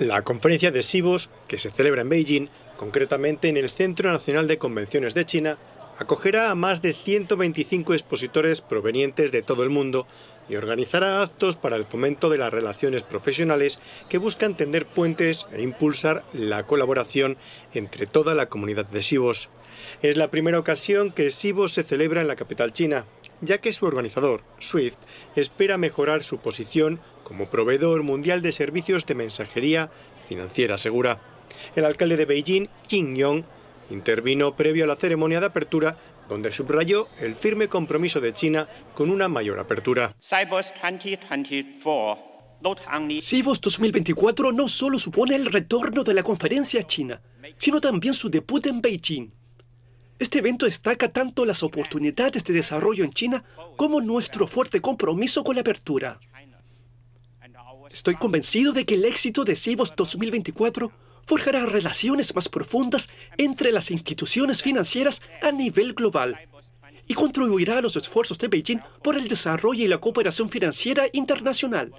La conferencia de Sibos, que se celebra en Beijing, concretamente en el Centro Nacional de Convenciones de China, acogerá a más de 125 expositores provenientes de todo el mundo y organizará actos para el fomento de las relaciones profesionales que buscan tender puentes e impulsar la colaboración entre toda la comunidad de Sibos. Es la primera ocasión que Sibos se celebra en la capital china, ya que su organizador, Swift, espera mejorar su posición como proveedor mundial de servicios de mensajería financiera segura. El alcalde de Beijing, Jin Yong, intervino previo a la ceremonia de apertura, donde subrayó el firme compromiso de China con una mayor apertura. Cibos 2024 no solo supone el retorno de la conferencia china, sino también su debut en Beijing. Este evento destaca tanto las oportunidades de desarrollo en China como nuestro fuerte compromiso con la apertura. Estoy convencido de que el éxito de CIBOS 2024 forjará relaciones más profundas entre las instituciones financieras a nivel global y contribuirá a los esfuerzos de Beijing por el desarrollo y la cooperación financiera internacional.